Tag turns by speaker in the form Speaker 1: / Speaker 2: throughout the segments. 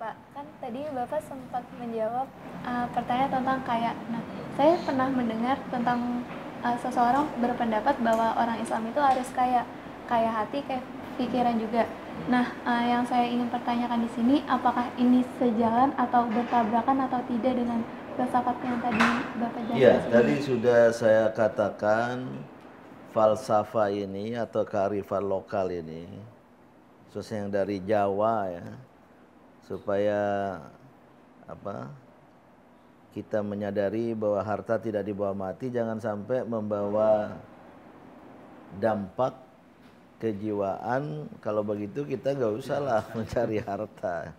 Speaker 1: Pak. Kan tadi Bapak sempat menjawab uh, pertanyaan tentang kayak nah, saya pernah mendengar tentang uh, seseorang berpendapat bahwa orang Islam itu harus kayak kayak hati, kayak pikiran juga. Nah, uh, yang saya ingin pertanyakan di sini apakah ini sejalan atau bertabrakan atau tidak dengan filsafat yang tadi Bapak jelaskan? Iya, tadi sudah saya katakan falsafah ini atau kearifan lokal ini khususnya yang dari Jawa ya supaya apa kita menyadari bahwa harta tidak dibawa mati jangan sampai membawa dampak kejiwaan kalau begitu kita gak usahlah mencari harta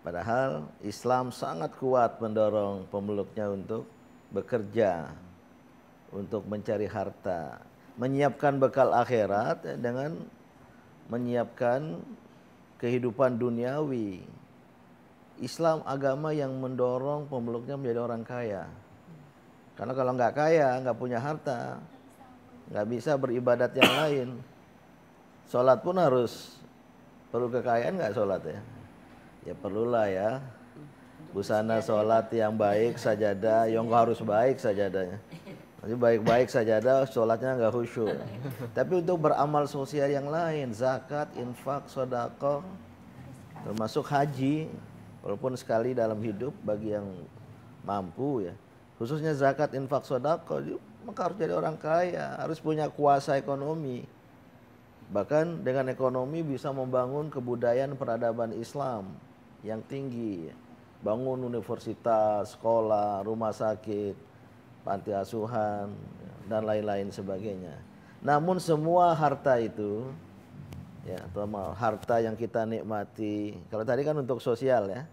Speaker 1: padahal Islam sangat kuat mendorong pemeluknya untuk bekerja untuk mencari harta menyiapkan bekal akhirat dengan menyiapkan kehidupan duniawi. Islam agama yang mendorong pemeluknya menjadi orang kaya. Karena kalau nggak kaya, nggak punya harta, nggak bisa beribadat yang lain. Sholat pun harus perlu kekayaan nggak sholat ya? Ya perlulah ya. Busana sholat yang baik sajadah, yang harus baik sajadahnya baik-baik saja ada sholatnya nggak khusyuk. Tapi untuk beramal sosial yang lain, zakat, infak, sodakoh, termasuk haji, walaupun sekali dalam hidup bagi yang mampu ya. Khususnya zakat, infak, sodakoh, maka harus jadi orang kaya, harus punya kuasa ekonomi. Bahkan dengan ekonomi bisa membangun kebudayaan peradaban Islam yang tinggi. Bangun universitas, sekolah, rumah sakit, panti asuhan dan lain-lain sebagainya. Namun semua harta itu ya terutama harta yang kita nikmati. Kalau tadi kan untuk sosial ya, iya.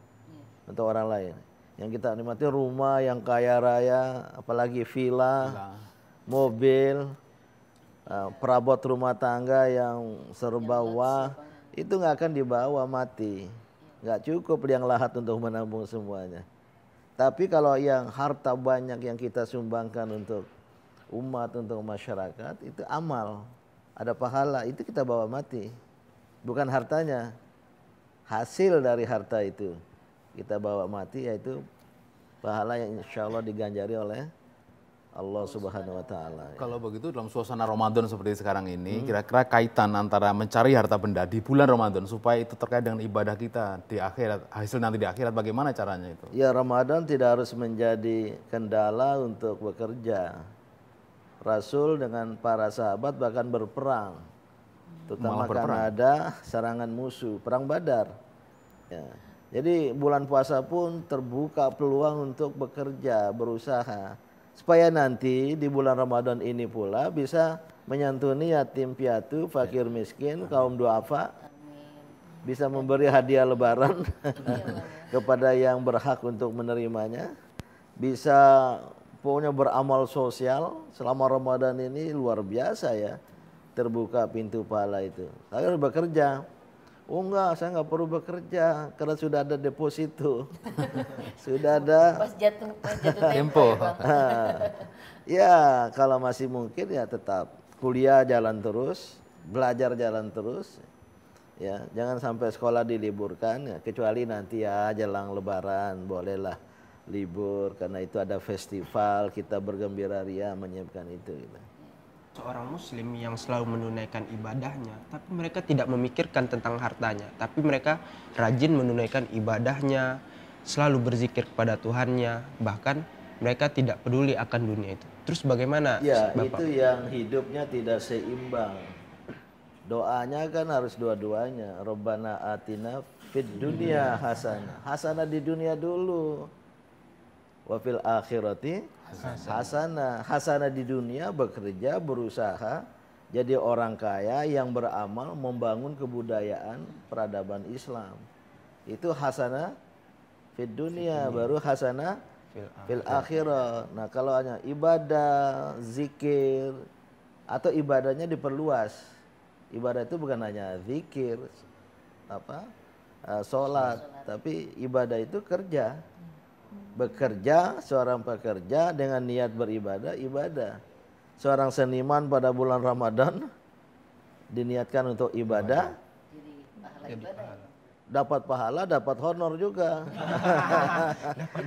Speaker 1: untuk orang lain. Yang kita nikmati rumah yang kaya raya, apalagi villa, mobil, eh, perabot rumah tangga yang serba wah, itu nggak akan dibawa mati. Iya. Nggak cukup yang lahat untuk menampung semuanya. Tapi kalau yang harta banyak yang kita sumbangkan untuk umat, untuk masyarakat, itu amal. Ada pahala, itu kita bawa mati. Bukan hartanya. Hasil dari harta itu. Kita bawa mati yaitu pahala yang insya Allah diganjari oleh Allah Subhanahu wa taala. Ya. Kalau begitu dalam suasana Ramadan seperti sekarang ini, hmm. kira-kira hmm. kaitan antara mencari harta benda di bulan Ramadan supaya itu terkait dengan ibadah kita di akhirat, hasil nanti di akhirat bagaimana caranya itu? Ya, Ramadan tidak harus menjadi kendala untuk bekerja. Rasul dengan para sahabat bahkan berperang. Terutama karena ada serangan musuh, perang Badar. Ya. Jadi bulan puasa pun terbuka peluang untuk bekerja, berusaha supaya nanti di bulan Ramadan ini pula bisa menyantuni yatim piatu, fakir miskin, kaum duafa, bisa memberi hadiah lebaran iya, kepada yang berhak untuk menerimanya, bisa punya beramal sosial selama Ramadan ini luar biasa ya terbuka pintu pahala itu. Tapi harus bekerja. Oh enggak, saya enggak perlu bekerja karena sudah ada deposito. sudah ada Pas jatuh, pas jatuh tempo. ya, kalau masih mungkin ya tetap kuliah jalan terus, belajar jalan terus. Ya, jangan sampai sekolah diliburkan ya, kecuali nanti ya jelang lebaran bolehlah libur karena itu ada festival, kita bergembira ria menyiapkan itu gitu seorang muslim yang selalu menunaikan ibadahnya tapi mereka tidak memikirkan tentang hartanya tapi mereka rajin menunaikan ibadahnya selalu berzikir kepada Tuhannya bahkan mereka tidak peduli akan dunia itu terus bagaimana ya Bapak? itu yang hidupnya tidak seimbang doanya kan harus dua-duanya Robbana atina fid dunia hasanah iya. hasanah di dunia dulu wafil akhirati hasanah. Hasanah di dunia bekerja, berusaha jadi orang kaya yang beramal membangun kebudayaan peradaban Islam. Itu hasana di dunia, baru hasana fil, fil Nah, kalau hanya ibadah, zikir atau ibadahnya diperluas. Ibadah itu bukan hanya zikir apa? Uh, sholat, sholat, tapi ibadah itu kerja bekerja, seorang pekerja dengan niat beribadah, ibadah. Seorang seniman pada bulan Ramadan diniatkan untuk ibadah. Dapat pahala, dapat honor juga.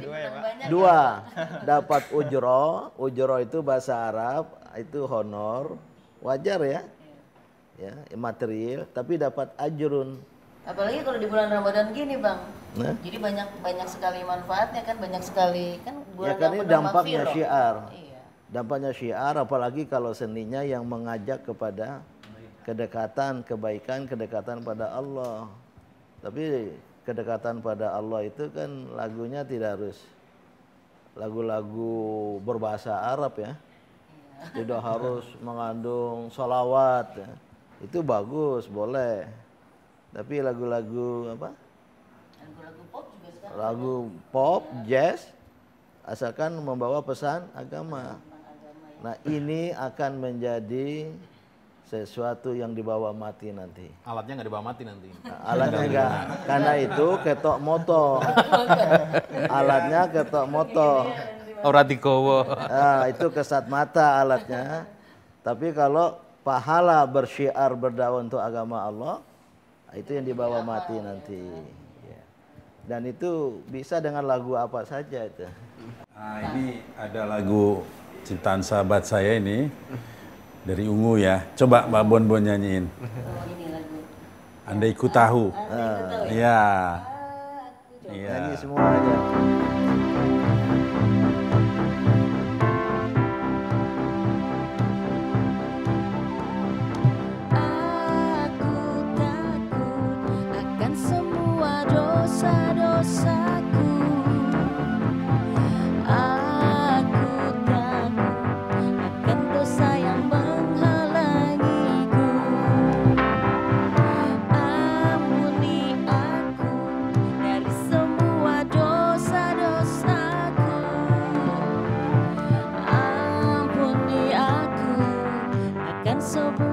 Speaker 1: Ya, dua. Dapat ujro, ujro itu bahasa Arab, itu honor. Wajar ya. Ya, material, tapi dapat ajrun. Apalagi kalau di bulan Ramadan gini, Bang Nah. Jadi banyak banyak sekali manfaatnya kan, banyak sekali kan gua ya, kan ini dampaknya viral. syiar. Iya. Dampaknya syiar apalagi kalau seninya yang mengajak kepada kedekatan, kebaikan, kedekatan pada Allah. Tapi kedekatan pada Allah itu kan lagunya tidak harus lagu-lagu berbahasa Arab ya. Iya. Tidak harus mengandung solawat. Ya. Itu bagus, boleh. Tapi lagu-lagu apa? lagu pop jazz asalkan membawa pesan agama. Nah ini akan menjadi sesuatu yang dibawa mati nanti. Alatnya nggak dibawa mati nanti. Nah, alatnya enggak. karena itu ketok moto. alatnya ketok moto. Oratikowo. Oh, nah, itu kesat mata alatnya. Tapi kalau pahala bersyiar berdakwah untuk agama Allah, itu yang dibawa mati nanti dan itu bisa dengan lagu apa saja itu. Nah, ini ada lagu ciptaan sahabat saya ini dari Ungu ya. Coba Mbak Bon Bon nyanyiin. Andai ku tahu. Iya. Iya. Nyanyi semua aja. so bright.